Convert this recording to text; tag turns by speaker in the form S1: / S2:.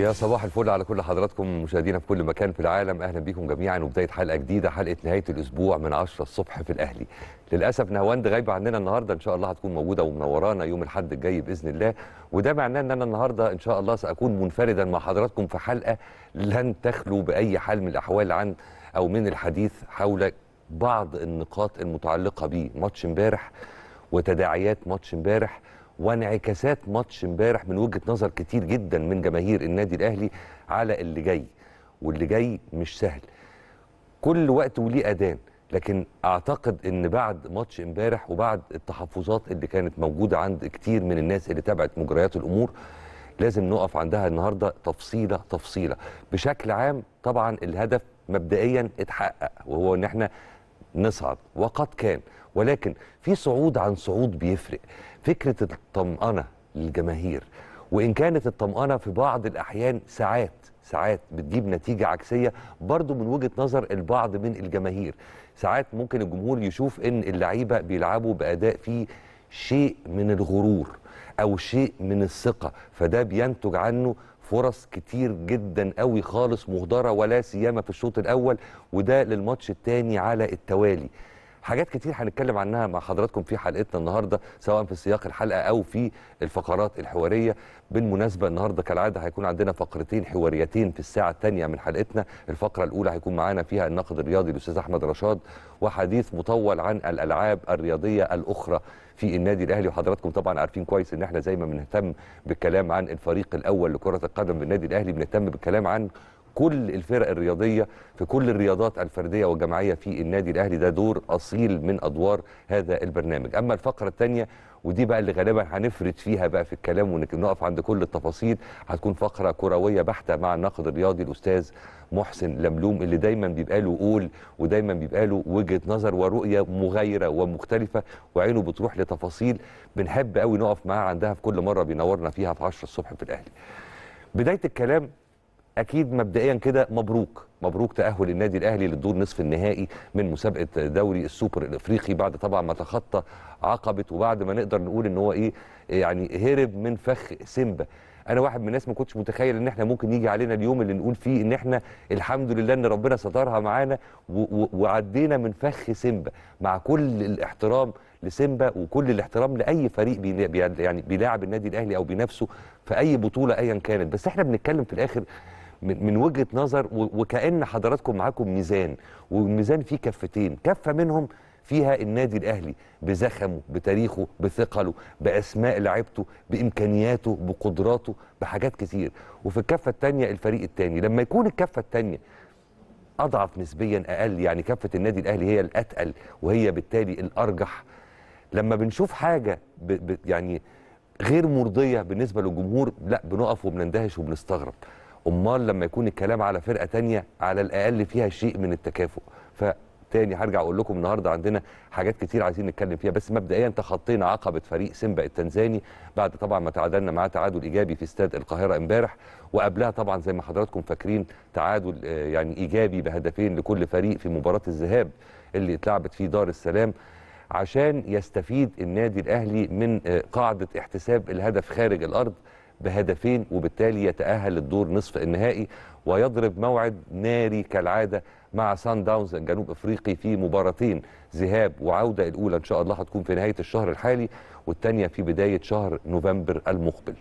S1: يا صباح الفل على كل حضراتكم مشاهدينا في كل مكان في العالم اهلا بكم جميعا وبدايه حلقه جديده حلقه نهايه الاسبوع من 10 الصبح في الاهلي للاسف نهواند غايبه عننا النهارده ان شاء الله هتكون موجوده ومنورانا يوم الاحد الجاي باذن الله وده معناه ان انا النهارده ان شاء الله ساكون منفردا مع حضراتكم في حلقه لن تخلو باي حال من الاحوال عن او من الحديث حول بعض النقاط المتعلقه بماتش امبارح وتداعيات ماتش امبارح وانعكاسات ماتش امبارح من وجهه نظر كتير جدا من جماهير النادي الاهلي على اللي جاي واللي جاي مش سهل كل وقت وليه اذان لكن اعتقد ان بعد ماتش امبارح وبعد التحفظات اللي كانت موجوده عند كتير من الناس اللي تابعت مجريات الامور لازم نقف عندها النهارده تفصيله تفصيله بشكل عام طبعا الهدف مبدئيا اتحقق وهو ان احنا نصعد وقد كان ولكن في صعود عن صعود بيفرق فكرة الطمأنة للجماهير وإن كانت الطمأنة في بعض الأحيان ساعات ساعات بتجيب نتيجة عكسية برضو من وجهة نظر البعض من الجماهير ساعات ممكن الجمهور يشوف إن اللعيبة بيلعبوا بأداء فيه شيء من الغرور أو شيء من الثقة فده بينتج عنه فرص كتير جدا قوي خالص مهدرة ولا سيما في الشوط الأول وده للماتش الثاني على التوالي حاجات كتير هنتكلم عنها مع حضراتكم في حلقتنا النهارده سواء في سياق الحلقه او في الفقرات الحواريه بالمناسبه النهارده كالعاده هيكون عندنا فقرتين حواريتين في الساعه الثانيه من حلقتنا الفقره الاولى هيكون معانا فيها الناقد الرياضي الاستاذ احمد رشاد وحديث مطول عن الالعاب الرياضيه الاخرى في النادي الاهلي وحضراتكم طبعا عارفين كويس ان احنا زي ما بنهتم بالكلام عن الفريق الاول لكره القدم بالنادي الاهلي بنهتم بالكلام عن كل الفرق الرياضيه في كل الرياضات الفرديه والجماعيه في النادي الاهلي ده دور اصيل من ادوار هذا البرنامج اما الفقره الثانيه ودي بقى اللي غالبا هنفرد فيها بقى في الكلام ونقف عند كل التفاصيل هتكون فقره كرويه بحته مع الناقد الرياضي الاستاذ محسن لملوم اللي دايما بيبقى له قول ودايما بيبقى له وجهه نظر ورؤيه مغايره ومختلفه وعينه بتروح لتفاصيل بنحب قوي نقف معاه عندها في كل مره بينورنا فيها في 10 الصبح في الاهلي. بدايه الكلام اكيد مبدئيا كده مبروك مبروك تاهل النادي الاهلي للدور نصف النهائي من مسابقه دوري السوبر الافريقي بعد طبعا ما تخطى عقبه وبعد ما نقدر نقول ان هو ايه يعني هرب من فخ سيمبا انا واحد من الناس ما كنتش متخيل ان احنا ممكن يجي علينا اليوم اللي نقول فيه ان احنا الحمد لله ان ربنا سترها معانا وعدينا من فخ سيمبا مع كل الاحترام لسيمبا وكل الاحترام لاي فريق بي يعني بيلاعب النادي الاهلي او بنفسه في اي بطوله ايا كانت بس احنا بنتكلم في الاخر من وجهه نظر وكان حضراتكم معاكم ميزان والميزان فيه كفتين كفه منهم فيها النادي الاهلي بزخمه بتاريخه بثقله باسماء لعيبته بامكانياته بقدراته بحاجات كتير وفي الكفه الثانيه الفريق الثاني لما يكون الكفه الثانيه اضعف نسبيا اقل يعني كفه النادي الاهلي هي الاتقل وهي بالتالي الارجح لما بنشوف حاجه ب ب يعني غير مرضيه بالنسبه للجمهور لا بنقف وبنندهش وبنستغرب امال لما يكون الكلام على فرقه تانية على الاقل فيها شيء من التكافؤ فتاني هرجع اقول لكم النهارده عندنا حاجات كتير عايزين نتكلم فيها بس مبدئيا تخطينا عقبه فريق سيمبا التنزاني بعد طبعا ما تعادلنا معاه تعادل ايجابي في استاد القاهره امبارح وقبلها طبعا زي ما حضراتكم فاكرين تعادل آه، يعني ايجابي بهدفين لكل فريق في مباراه الذهاب اللي اتلعبت في دار السلام عشان يستفيد النادي الاهلي من آه، قاعده احتساب الهدف خارج الارض بهدفين وبالتالي يتأهل للدور نصف النهائي ويضرب موعد ناري كالعادة مع سان داونز الجنوب افريقي في مباراتين ذهاب وعودة الأولى إن شاء الله هتكون في نهاية الشهر الحالي والثانية في بداية شهر نوفمبر المقبل